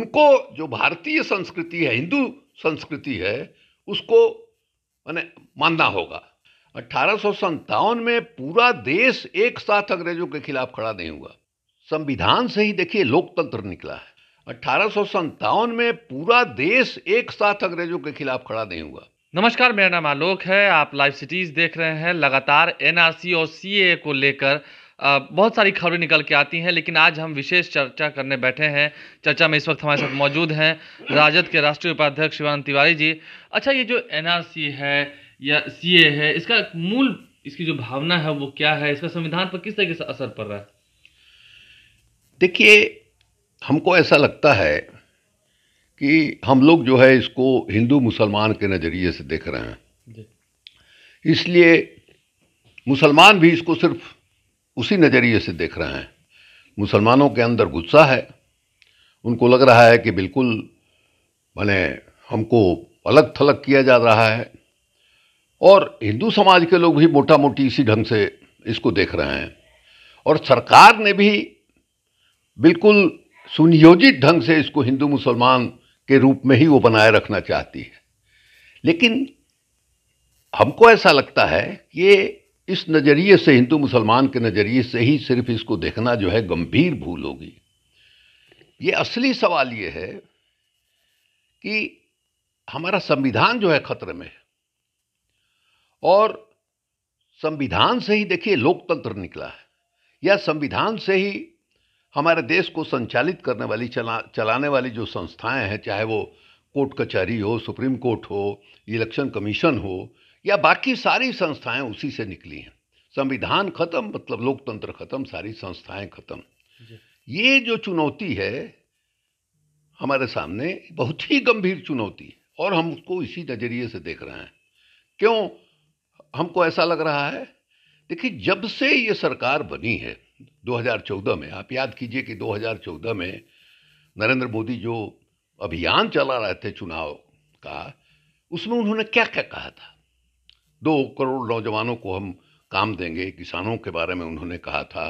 उनको जो भारतीय संस्कृति है हिंदू संस्कृति है उसको मैंने मानना होगा अठारह में पूरा देश एक साथ अंग्रेजों के खिलाफ खड़ा नहीं हुआ संविधान से ही देखिए लोकतंत्र निकला है अठारह में पूरा देश एक साथ अंग्रेजों के खिलाफ खड़ा नहीं हुआ नमस्कार मेरा नाम आलोक है आप लाइव सिटीज देख रहे हैं लगातार एनआरसी और सीए को लेकर बहुत सारी खबरें निकल के आती हैं लेकिन आज हम विशेष चर्चा करने बैठे हैं चर्चा में इस वक्त हमारे साथ मौजूद हैं राजद के राष्ट्रीय उपाध्यक्ष शिवानंद तिवारी जी अच्छा ये जो एन है या सी है इसका मूल इसकी जो भावना है वो क्या है इसका संविधान पर किस तरीके से असर पड़ रहा है देखिए हमको ऐसा लगता है कि हम लोग जो है इसको हिंदू मुसलमान के नज़रिए से देख रहे हैं इसलिए मुसलमान भी इसको सिर्फ उसी नज़रिए से देख रहे हैं मुसलमानों के अंदर गुस्सा है उनको लग रहा है कि बिल्कुल मैंने हमको अलग थलग किया जा रहा है और हिंदू समाज के लोग भी मोटा मोटी इसी ढंग से इसको देख रहे हैं और सरकार ने भी बिल्कुल सुनियोजित ढंग से इसको हिंदू मुसलमान के रूप में ही वो बनाए रखना चाहती है लेकिन हमको ऐसा लगता है कि ये इस नज़रिए से हिंदू मुसलमान के नज़रिए से ही सिर्फ इसको देखना जो है गंभीर भूल होगी ये असली सवाल ये है कि हमारा संविधान जो है खतरे में है और संविधान से ही देखिए लोकतंत्र निकला है या संविधान से ही हमारे देश को संचालित करने वाली चला चलाने वाली जो संस्थाएं हैं चाहे वो कोर्ट कचहरी हो सुप्रीम कोर्ट हो इलेक्शन कमीशन हो या बाकी सारी संस्थाएं उसी से निकली हैं संविधान खत्म मतलब लोकतंत्र खत्म सारी संस्थाएं खत्म ये जो चुनौती है हमारे सामने बहुत ही गंभीर चुनौती है और हम उसको इसी नज़रिए से देख रहे हैं क्यों हमको ऐसा लग रहा है देखिए जब से ये सरकार बनी है 2014 में आप याद कीजिए कि 2014 में नरेंद्र मोदी जो अभियान चला रहे थे चुनाव का उसमें उन्होंने क्या क्या कहा था दो करोड़ नौजवानों को हम काम देंगे किसानों के बारे में उन्होंने कहा था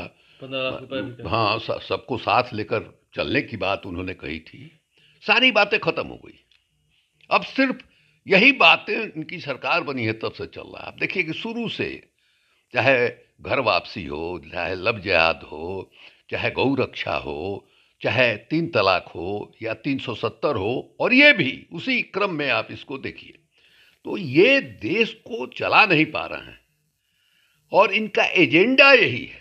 हाँ सबको साथ लेकर चलने की बात उन्होंने कही थी सारी बातें खत्म हो गई अब सिर्फ यही बातें इनकी सरकार बनी है तब से चल रहा है आप देखिए कि शुरू से चाहे घर वापसी हो चाहे लव जयाद हो चाहे गौ रक्षा हो चाहे तीन तलाक हो या 370 हो और ये भी उसी क्रम में आप इसको देखिए तो ये देश को चला नहीं पा रहे हैं और इनका एजेंडा यही है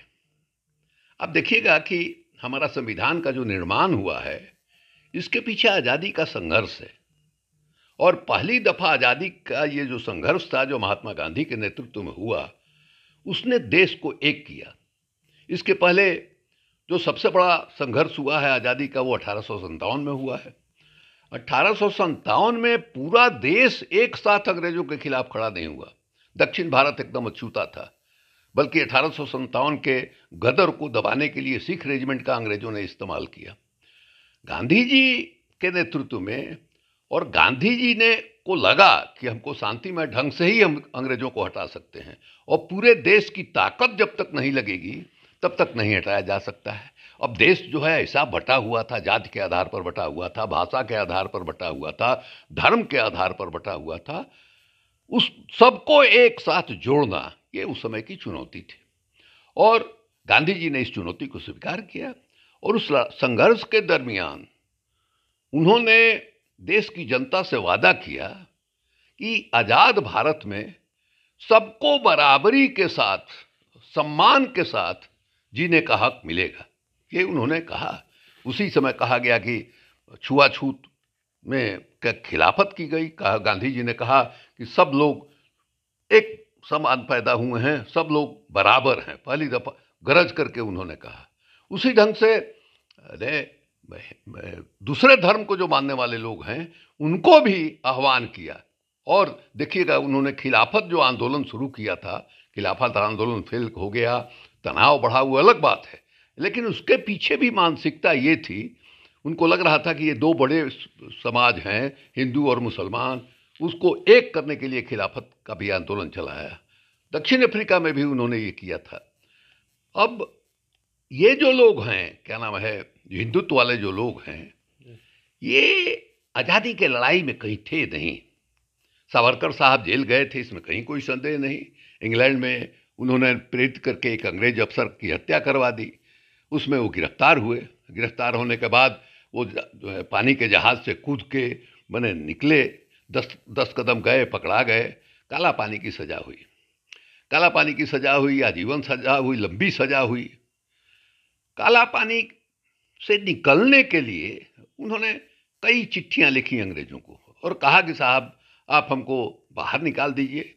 अब देखिएगा कि हमारा संविधान का जो निर्माण हुआ है इसके पीछे आज़ादी का संघर्ष है और पहली दफ़ा आज़ादी का ये जो संघर्ष था जो महात्मा गांधी के नेतृत्व में हुआ उसने देश को एक किया इसके पहले जो सबसे बड़ा संघर्ष हुआ है आज़ादी का वो अठारह में हुआ है अट्ठारह में पूरा देश एक साथ अंग्रेजों के खिलाफ खड़ा नहीं हुआ दक्षिण भारत एकदम अछूता था बल्कि अठारह के गदर को दबाने के लिए सिख रेजिमेंट का अंग्रेजों ने इस्तेमाल किया गांधी जी के नेतृत्व में और गांधी जी ने को लगा कि हमको शांति में ढंग से ही हम अंग्रेजों को हटा सकते हैं और पूरे देश की ताकत जब तक नहीं लगेगी तब तक नहीं हटाया जा सकता है अब देश जो है ऐसा बटा हुआ था जाति के आधार पर बटा हुआ था भाषा के आधार पर बटा हुआ था धर्म के आधार पर बटा हुआ था उस सबको एक साथ जोड़ना ये उस समय की चुनौती थी और गांधी जी ने इस चुनौती को स्वीकार किया और उस संघर्ष के दरमियान उन्होंने देश की जनता से वादा किया कि आज़ाद भारत में सबको बराबरी के साथ सम्मान के साथ जीने का हक मिलेगा ये उन्होंने कहा उसी समय कहा गया कि छुआछूत में क्या खिलाफत की गई कहा गांधी जी ने कहा कि सब लोग एक समान पैदा हुए हैं सब लोग बराबर हैं पहली दफा गरज करके उन्होंने कहा उसी ढंग से अरे दूसरे धर्म को जो मानने वाले लोग हैं उनको भी आह्वान किया और देखिएगा उन्होंने खिलाफत जो आंदोलन शुरू किया था खिलाफत आंदोलन फेल हो गया तनाव बढ़ा वो अलग बात है लेकिन उसके पीछे भी मानसिकता ये थी उनको लग रहा था कि ये दो बड़े समाज हैं हिंदू और मुसलमान उसको एक करने के लिए खिलाफत का भी आंदोलन चलाया दक्षिण अफ्रीका में भी उन्होंने ये किया था अब ये जो लोग हैं क्या नाम है हिंदुत्व वाले जो लोग हैं ये आज़ादी के लड़ाई में कहीं थे नहीं सावरकर साहब जेल गए थे इसमें कहीं कोई संदेह नहीं इंग्लैंड में उन्होंने प्रेरित करके एक अंग्रेज अफसर की हत्या करवा दी उसमें वो गिरफ्तार हुए गिरफ्तार होने के बाद वो जो है पानी के जहाज़ से कूद के बने निकले दस दस कदम गए पकड़ा गए काला पानी की सज़ा हुई काला पानी की सज़ा हुई आजीवन सज़ा हुई लंबी सज़ा हुई काला पानी से निकलने के लिए उन्होंने कई चिट्ठियां लिखी अंग्रेज़ों को और कहा कि साहब आप हमको बाहर निकाल दीजिए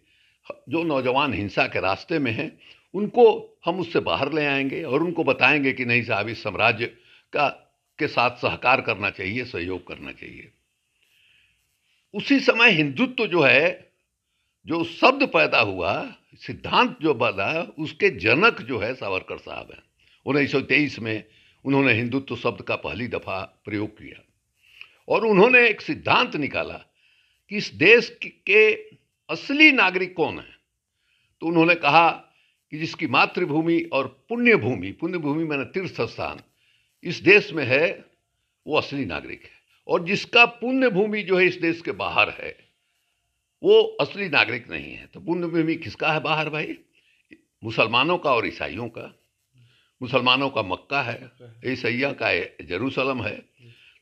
जो नौजवान हिंसा के रास्ते में हैं उनको हम उससे बाहर ले आएंगे और उनको बताएंगे कि नहीं साहब इस साम्राज्य का के साथ सहकार करना चाहिए सहयोग करना चाहिए उसी समय हिंदुत्व तो जो है जो शब्द पैदा हुआ सिद्धांत जो बना उसके जनक जो है सावरकर साहब हैं उन्नीस में उन्होंने हिंदुत्व तो शब्द का पहली दफ़ा प्रयोग किया और उन्होंने एक सिद्धांत निकाला कि इस देश के असली नागरिक कौन है तो उन्होंने कहा कि जिसकी मातृभूमि और पुण्य भूमि पुण्य भूमि मैंने तीर्थ स्थान इस देश में है वो असली नागरिक है और जिसका पुण्य भूमि जो है इस देश के बाहर है वो असली नागरिक नहीं है तो पुण्य भूमि किसका है बाहर भाई मुसलमानों का और ईसाइयों का मुसलमानों का मक्का है ईसैया का जरूसलम है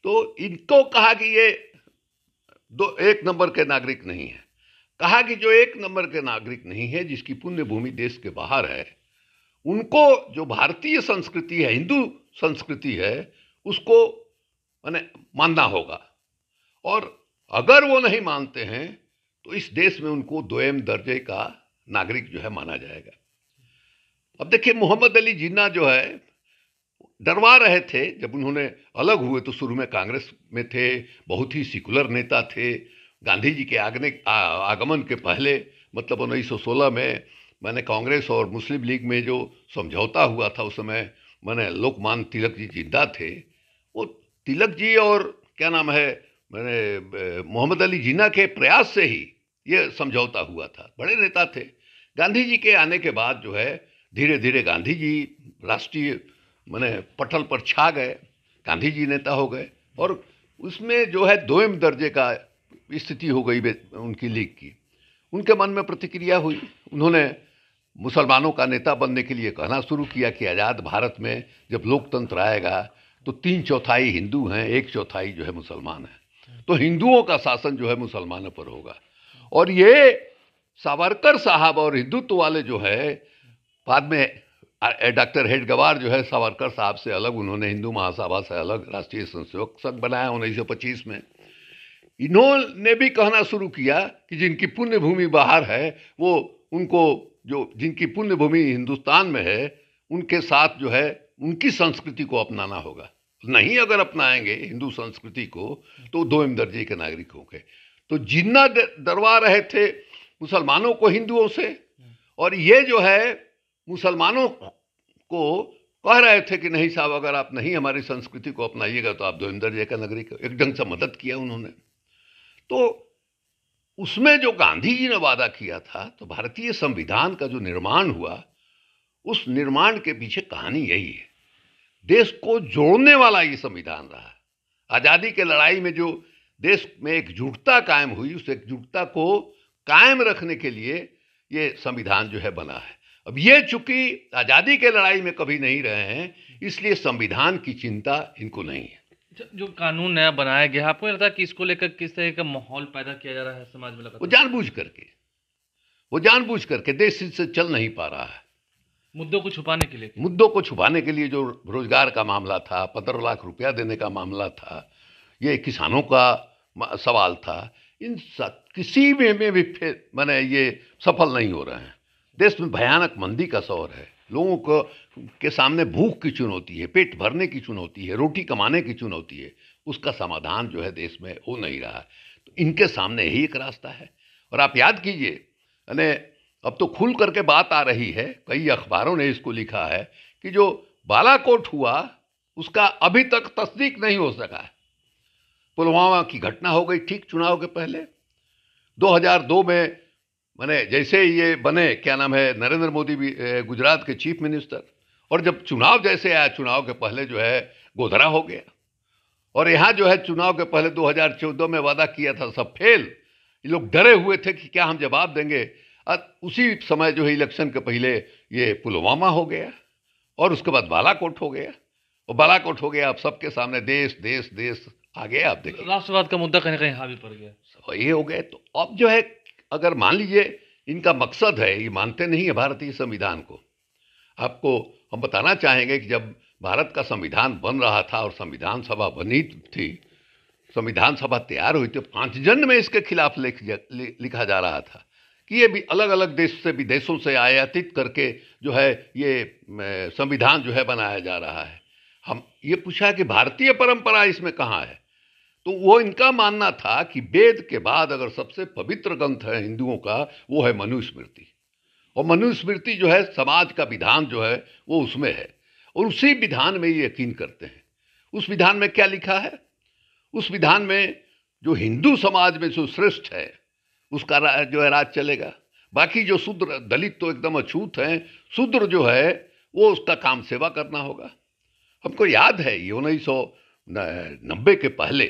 तो इनको कहा कि ये दो एक नंबर के नागरिक नहीं है कहा कि जो एक नंबर के नागरिक नहीं है जिसकी पुण्य भूमि देश के बाहर है उनको जो भारतीय संस्कृति है हिंदू संस्कृति है उसको मैंने मानना होगा और अगर वो नहीं मानते हैं तो इस देश में उनको दोयम दर्जे का नागरिक जो है माना जाएगा अब देखिए मोहम्मद अली जिन्ना जो है डरवा रहे थे जब उन्होंने अलग हुए तो शुरू में कांग्रेस में थे बहुत ही सिकुलर नेता थे गांधी जी के आगने आ, आगमन के पहले मतलब 1916 में मैंने कांग्रेस और मुस्लिम लीग में जो समझौता हुआ था उस समय मैंने लोकमान तिलक जी जिंदा थे वो तिलक जी और क्या नाम है मैंने मोहम्मद अली जिन्ना के प्रयास से ही ये समझौता हुआ था बड़े नेता थे गांधी जी के आने के बाद जो है धीरे धीरे गांधी जी राष्ट्रीय मैंने पटल पर छा गए गांधी जी नेता हो गए और उसमें जो है दोम दर्जे का स्थिति हो गई उनकी लीग की उनके मन में प्रतिक्रिया हुई उन्होंने मुसलमानों का नेता बनने के लिए कहना शुरू किया कि आज़ाद भारत में जब लोकतंत्र आएगा तो तीन चौथाई हिंदू हैं एक चौथाई जो है मुसलमान हैं तो हिंदुओं का शासन जो है मुसलमानों पर होगा और ये सावरकर साहब और हिंदुत्व वाले जो है बाद में डॉक्टर हेडगवार जो है सावरकर साहब से अलग उन्होंने हिंदू महासभा से अलग राष्ट्रीय संयोग संघ बनाया उन्नीस सौ पच्चीस में इन्होंने भी कहना शुरू किया कि जिनकी पुण्य भूमि बाहर है वो उनको जो जिनकी पुण्य भूमि हिंदुस्तान में है उनके साथ जो है उनकी संस्कृति को अपनाना होगा नहीं अगर अपनाएंगे हिंदू संस्कृति को तो इम दर्जे के नागरिक होंगे तो जिन्ना दरवा रहे थे मुसलमानों को हिंदुओं से और ये जो है मुसलमानों को कह रहे थे कि नहीं साहब अगर आप नहीं हमारी संस्कृति को अपनाइएगा तो आप दो दर्जे का नागरिक ढंग से मदद किया उन्होंने तो उसमें जो गांधी जी ने वादा किया था तो भारतीय संविधान का जो निर्माण हुआ उस निर्माण के पीछे कहानी यही है देश को जोड़ने वाला ये संविधान रहा आज़ादी के लड़ाई में जो देश में एकजुटता कायम हुई उस एकजुटता को कायम रखने के लिए ये संविधान जो है बना है अब ये चूंकि आज़ादी के लड़ाई में कभी नहीं रहे हैं इसलिए संविधान की चिंता इनको नहीं है जो कानून नया बनाया गया आपको लगता है कि इसको लेकर किस तरह का माहौल पैदा किया जा रहा है समाज में वो जानबूझ करके वो जानबूझ करके देश से चल नहीं पा रहा है मुद्दों को छुपाने के लिए मुद्दों को छुपाने के लिए जो रोजगार का मामला था पंद्रह लाख रुपया देने का मामला था ये किसानों का सवाल था इन सब किसी में, में भी फिर मैंने ये सफल नहीं हो रहे हैं देश में भयानक मंदी का शौर है लोगों को के सामने भूख की चुनौती है पेट भरने की चुनौती है रोटी कमाने की चुनौती है उसका समाधान जो है देश में हो नहीं रहा तो इनके सामने ही एक रास्ता है और आप याद कीजिए अरे अब तो खुल करके बात आ रही है कई अखबारों ने इसको लिखा है कि जो बालाकोट हुआ उसका अभी तक तस्दीक नहीं हो सका है पुलवामा की घटना हो गई ठीक चुनाव के पहले 2002 में मैंने जैसे ये बने क्या नाम है नरेंद्र मोदी भी गुजरात के चीफ मिनिस्टर और जब चुनाव जैसे आया चुनाव के पहले जो है गोधरा हो गया और यहाँ जो है चुनाव के पहले 2014 में वादा किया था सब फेल ये लोग डरे हुए थे कि क्या हम जवाब देंगे और उसी समय जो है इलेक्शन के पहले ये पुलवामा हो गया और उसके बाद बालाकोट हो गया और बालाकोट हो गया आप सबके सामने देश देश देश आ गया आप देखिए राष्ट्रवाद का मुद्दा कहीं कहीं हावी पड़ गया वही हो गए तो अब जो है अगर मान लीजिए इनका मकसद है ये मानते नहीं है भारतीय संविधान को आपको हम बताना चाहेंगे कि जब भारत का संविधान बन रहा था और संविधान सभा बनी थी संविधान सभा तैयार हुई थी पाँच जन में इसके खिलाफ लिख लिखा जा रहा था कि ये भी अलग अलग देश से विदेशों से आयातित करके जो है ये संविधान जो है बनाया जा रहा है हम ये पूछा कि भारतीय परंपरा इसमें कहाँ है तो वो इनका मानना था कि वेद के बाद अगर सबसे पवित्र ग्रंथ है हिंदुओं का वो है मनुस्मृति और मनुस्मृति जो है समाज का विधान जो है वो उसमें है और उसी विधान में ये यकीन करते हैं उस विधान में क्या लिखा है उस विधान में जो हिंदू समाज में जो श्रेष्ठ है उसका जो है राज चलेगा बाकी जो शूद्र दलित तो एकदम अछूत हैं शूद्र जो है वो उसका काम सेवा करना होगा हमको याद है ये उन्नीस सौ नब्बे के पहले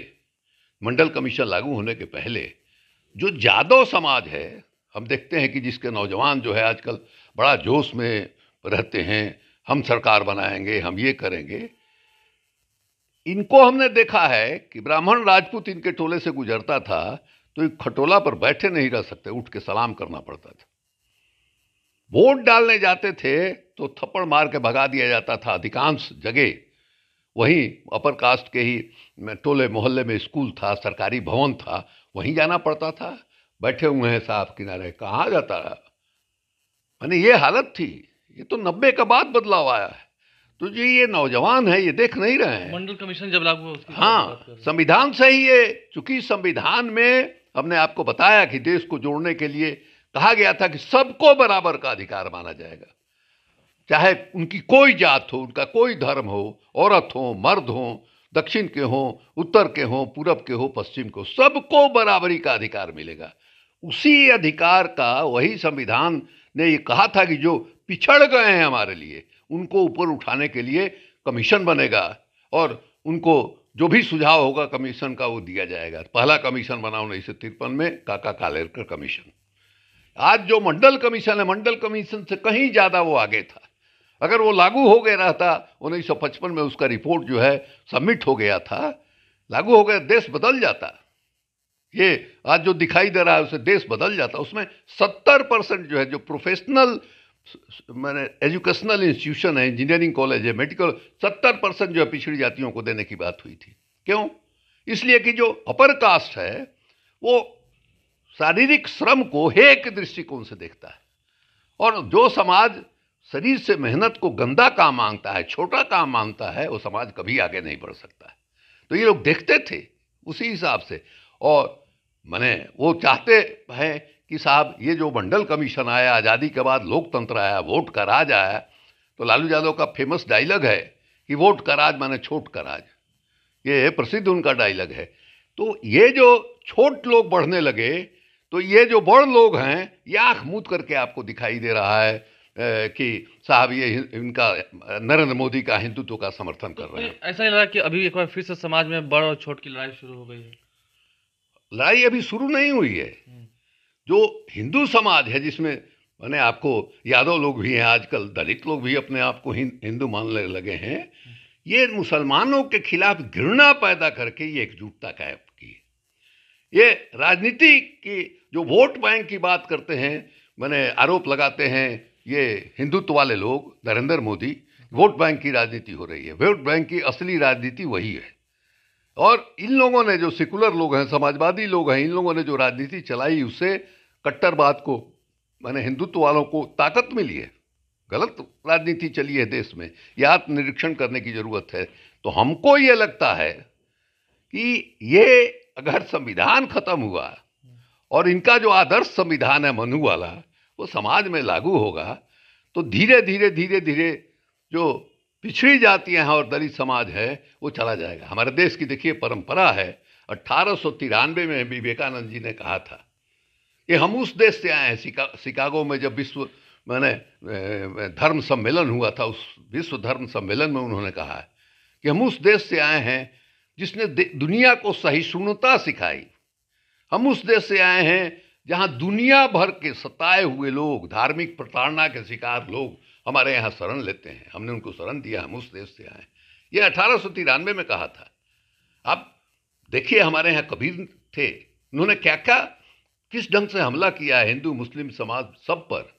मंडल कमीशन लागू होने के पहले जो जादव समाज है हम देखते हैं कि जिसके नौजवान जो है आजकल बड़ा जोश में रहते हैं हम सरकार बनाएंगे हम ये करेंगे इनको हमने देखा है कि ब्राह्मण राजपूत इनके टोले से गुजरता था तो एक खटोला पर बैठे नहीं रह सकते उठ के सलाम करना पड़ता था वोट डालने जाते थे तो थप्पड़ मार के भगा दिया जाता था अधिकांश जगह वहीं अपर कास्ट के ही टोले मोहल्ले में स्कूल था सरकारी भवन था वहीं जाना पड़ता था बैठे हुए हैं साफ किनारे कहाँ जाता रहा मैंने ये हालत थी ये तो नब्बे का बाद बदलाव आया है तो जी ये नौजवान है ये देख नहीं रहे हैं मंडल कमीशन जब लागू हाँ संविधान से ही ये चूंकि संविधान में हमने आपको बताया कि देश को जोड़ने के लिए कहा गया था कि सबको बराबर का अधिकार माना जाएगा चाहे उनकी कोई जात हो उनका कोई धर्म हो औरत हो मर्द हो दक्षिण के हों उत्तर के हों पूरब के हों पश्चिम के हो सबको बराबरी का अधिकार मिलेगा उसी अधिकार का वही संविधान ने ये कहा था कि जो पिछड़ गए हैं हमारे लिए उनको ऊपर उठाने के लिए कमीशन बनेगा और उनको जो भी सुझाव होगा कमीशन का वो दिया जाएगा पहला कमीशन बना उन्नीस सौ तो तिरपन में काका कालेरकर कमीशन आज जो मंडल कमीशन है मंडल कमीशन से कहीं ज़्यादा वो आगे था अगर वो लागू हो गया रहता 1955 में उसका रिपोर्ट जो है सबमिट हो गया था लागू हो गया देश बदल जाता ये आज जो दिखाई दे रहा है उसे देश बदल जाता उसमें 70 परसेंट जो है जो प्रोफेशनल मैंने एजुकेशनल इंस्टीट्यूशन है इंजीनियरिंग कॉलेज है मेडिकल सत्तर परसेंट जो है पिछड़ी जातियों को देने की बात हुई थी क्यों इसलिए कि जो अपर कास्ट है वो शारीरिक श्रम को हे दृष्टिकोण से देखता है और जो समाज शरीर से मेहनत को गंदा काम मांगता है छोटा काम मांगता है वो समाज कभी आगे नहीं बढ़ सकता है तो ये लोग देखते थे उसी हिसाब से और मैंने वो चाहते हैं कि साहब ये जो मंडल कमीशन आया आज़ादी के बाद लोकतंत्र आया वोट का राज आया तो लालू यादव का फेमस डायलॉग है कि वोट का राज माने छोट का राज ये प्रसिद्ध उनका डायलॉग है तो ये जो छोट लोग बढ़ने लगे तो ये जो बड़ लोग हैं ये आँख मूद करके आपको दिखाई दे रहा है कि साहब ये इनका नरेंद्र मोदी का हिंदुत्व का समर्थन कर रहे हैं तो ऐसा नहीं लगा कि अभी एक बार फिर से समाज में बड़ और छोट की लड़ाई शुरू हो गई है लड़ाई अभी शुरू नहीं हुई है हम्म। जो हिंदू समाज है जिसमें मैंने आपको यादव लोग भी हैं आजकल दलित लोग भी अपने आप को हिंदू मानने लगे हैं हम्म। ये मुसलमानों के खिलाफ घृणा पैदा करके ये एकजुटता कायम की ये राजनीति की जो वोट बैंक की बात करते हैं मैंने आरोप लगाते हैं ये हिंदुत्व वाले लोग नरेंद्र मोदी वोट बैंक की राजनीति हो रही है वोट बैंक की असली राजनीति वही है और इन लोगों ने जो सेकुलर लोग हैं समाजवादी लोग हैं इन लोगों ने जो राजनीति चलाई उससे कट्टरवाद को मैंने हिंदुत्व वालों को ताकत मिली है गलत राजनीति चली है देश में यह आत्मनिरीक्षण करने की ज़रूरत है तो हमको ये लगता है कि ये अगर संविधान खत्म हुआ और इनका जो आदर्श संविधान है मनु वाला वो समाज में लागू होगा तो धीरे धीरे धीरे धीरे जो पिछड़ी जातियां हैं और दलित समाज है वो चला जाएगा हमारे देश की देखिए परंपरा है अट्ठारह में विवेकानंद जी ने कहा था कि हम उस देश से आए हैं शिका, शिकागो में जब विश्व मैंने धर्म सम्मेलन हुआ था उस विश्व धर्म सम्मेलन में उन्होंने कहा कि हम उस देश से आए हैं जिसने दुनिया को सहिष्णुता सिखाई हम उस देश से आए हैं जहां दुनिया भर के सताए हुए लोग धार्मिक प्रताड़ना के शिकार लोग हमारे यहाँ शरण लेते हैं हमने उनको शरण दिया हम उस देश से आए ये अठारह तिरानवे में कहा था अब देखिए हमारे यहाँ कबीर थे उन्होंने क्या क्या किस ढंग से हमला किया है हिंदू मुस्लिम समाज सब पर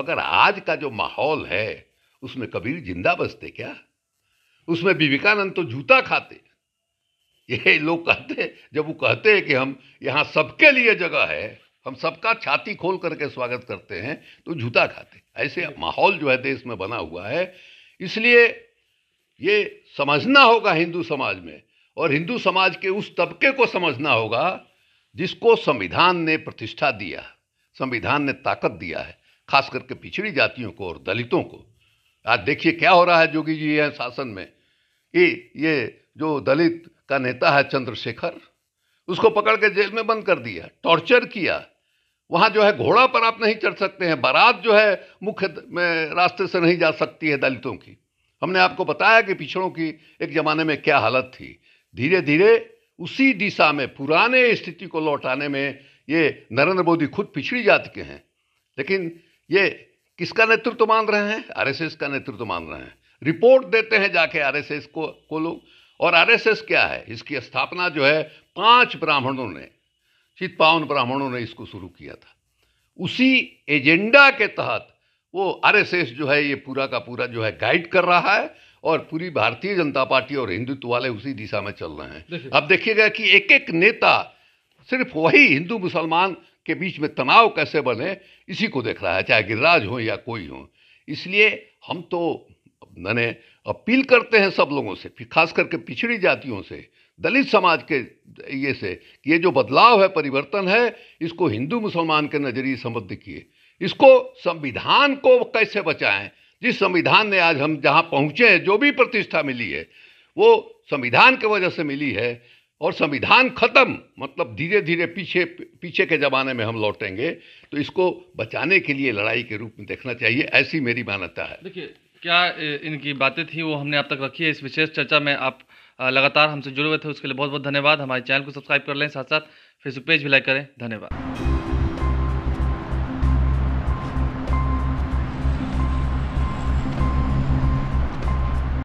अगर आज का जो माहौल है उसमें कबीर जिंदा बसते क्या उसमें विवेकानंद तो जूता खाते ये लोग कहते जब वो कहते हैं कि हम यहाँ सबके लिए जगह है हम सबका छाती खोल करके स्वागत करते हैं तो जूता खाते ऐसे माहौल जो है देश में बना हुआ है इसलिए ये समझना होगा हिंदू समाज में और हिंदू समाज के उस तबके को समझना होगा जिसको संविधान ने प्रतिष्ठा दिया संविधान ने ताकत दिया है खास करके पिछड़ी जातियों को और दलितों को आज देखिए क्या हो रहा है जोगी जी है शासन में ये ये जो दलित का नेता है चंद्रशेखर उसको पकड़ के जेल में बंद कर दिया टॉर्चर किया वहाँ जो है घोड़ा पर आप नहीं चढ़ सकते हैं बारात जो है मुख्य में रास्ते से नहीं जा सकती है दलितों की हमने आपको बताया कि पिछड़ों की एक ज़माने में क्या हालत थी धीरे धीरे उसी दिशा में पुराने स्थिति को लौटाने में ये नरेंद्र मोदी खुद पिछड़ी जाति के हैं लेकिन ये किसका नेतृत्व मान रहे हैं आरएसएस का नेतृत्व मान रहे हैं रिपोर्ट देते हैं जाके आरएसएस को को लोग और आरएसएस क्या है इसकी स्थापना जो है पांच ब्राह्मणों ने चित पावन ब्राह्मणों ने इसको शुरू किया था उसी एजेंडा के तहत वो आरएसएस जो है ये पूरा का पूरा जो है गाइड कर रहा है और पूरी भारतीय जनता पार्टी और हिंदुत्व वाले उसी दिशा में चल रहे हैं अब देखिएगा कि एक एक नेता सिर्फ वही हिंदू मुसलमान के बीच में तनाव कैसे बने इसी को देख रहा है चाहे गिरिराज हो या कोई हो इसलिए हम तो मैंने अपील करते हैं सब लोगों से खास करके पिछड़ी जातियों से दलित समाज के ये से कि ये जो बदलाव है परिवर्तन है इसको हिंदू मुसलमान के नज़रिए समृद्ध किए इसको संविधान को कैसे बचाएं जिस संविधान ने आज हम जहाँ पहुँचे हैं जो भी प्रतिष्ठा मिली है वो संविधान के वजह से मिली है और संविधान खत्म मतलब धीरे धीरे पीछे पीछे के ज़माने में हम लौटेंगे तो इसको बचाने के लिए लड़ाई के रूप में देखना चाहिए ऐसी मेरी मान्यता है देखिए क्या इनकी बातें थी वो हमने आप तक रखी है इस विशेष चर्चा में आप लगातार हमसे जुड़े हुए थे उसके लिए बहुत बहुत धन्यवाद हमारे चैनल को सब्सक्राइब कर लें साथ साथ फेसबुक पेज भी लाइक करें धन्यवाद